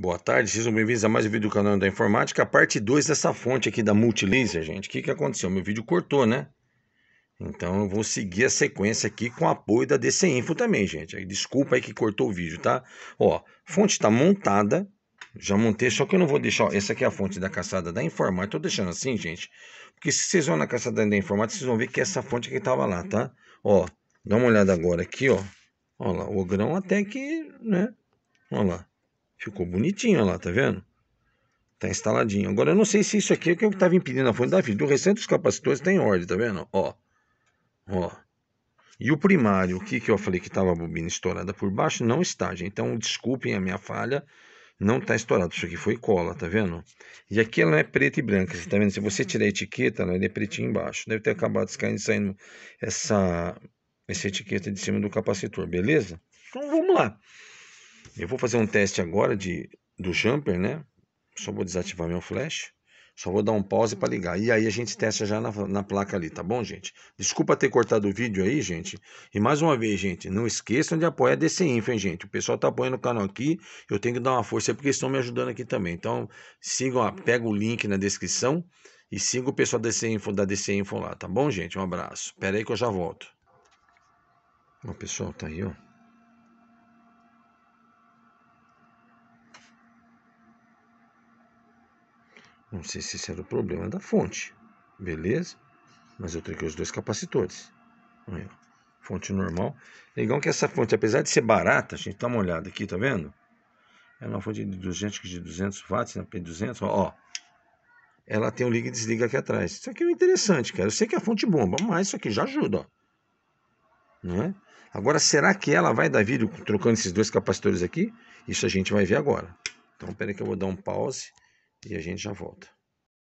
Boa tarde, sejam bem-vindos a mais um vídeo do canal da Informática, parte 2 dessa fonte aqui da Multilaser, gente. O que, que aconteceu? Meu vídeo cortou, né? Então eu vou seguir a sequência aqui com apoio da DC Info também, gente. Desculpa aí que cortou o vídeo, tá? Ó, fonte está montada, já montei, só que eu não vou deixar, ó, essa aqui é a fonte da caçada da Informática, tô deixando assim, gente, porque se vocês vão na caçada da Informática, vocês vão ver que essa fonte aqui tava lá, tá? Ó, dá uma olhada agora aqui, ó. Ó lá, o grão até que, né? Ó lá. Ficou bonitinho lá, tá vendo? Tá instaladinho. Agora eu não sei se isso aqui é o que eu estava impedindo a fonte da vida. O restante dos capacitores tem ordem, tá vendo? Ó. Ó. E o primário, o que, que eu falei que estava a bobina estourada por baixo, não está, gente. Então, desculpem a minha falha, não está estourado. Isso aqui foi cola, tá vendo? E aqui ela é preta e branca, você tá vendo? Se você tirar a etiqueta, ela é pretinha embaixo. Deve ter acabado caindo, saindo essa, essa etiqueta de cima do capacitor, beleza? Então, vamos lá. Eu vou fazer um teste agora de, do jumper, né? Só vou desativar meu flash. Só vou dar um pause para ligar. E aí a gente testa já na, na, placa ali, tá bom, gente? Desculpa ter cortado o vídeo aí, gente. E mais uma vez, gente, não esqueçam de apoiar a DC Info, hein, gente? O pessoal tá apoiando o canal aqui. Eu tenho que dar uma força porque estão me ajudando aqui também. Então, sigam, lá. pega o link na descrição e siga o pessoal da DC Info, da DC Info lá, tá bom, gente? Um abraço. Pera aí que eu já volto. Ó, pessoal, tá aí, ó. Não sei se esse era o problema da fonte, beleza? Mas eu troquei os dois capacitores. Fonte normal. Legal que essa fonte, apesar de ser barata, a gente dá uma olhada aqui, tá vendo? É uma fonte de 200 de 200 watts, na né? P200, ó, Ela tem um liga e desliga aqui atrás. Isso aqui é interessante, cara. Eu sei que é a fonte bomba, mas isso aqui já ajuda, ó. Né? Agora, será que ela vai dar vídeo trocando esses dois capacitores aqui? Isso a gente vai ver agora. Então, peraí que eu vou dar um pause. E a gente já volta.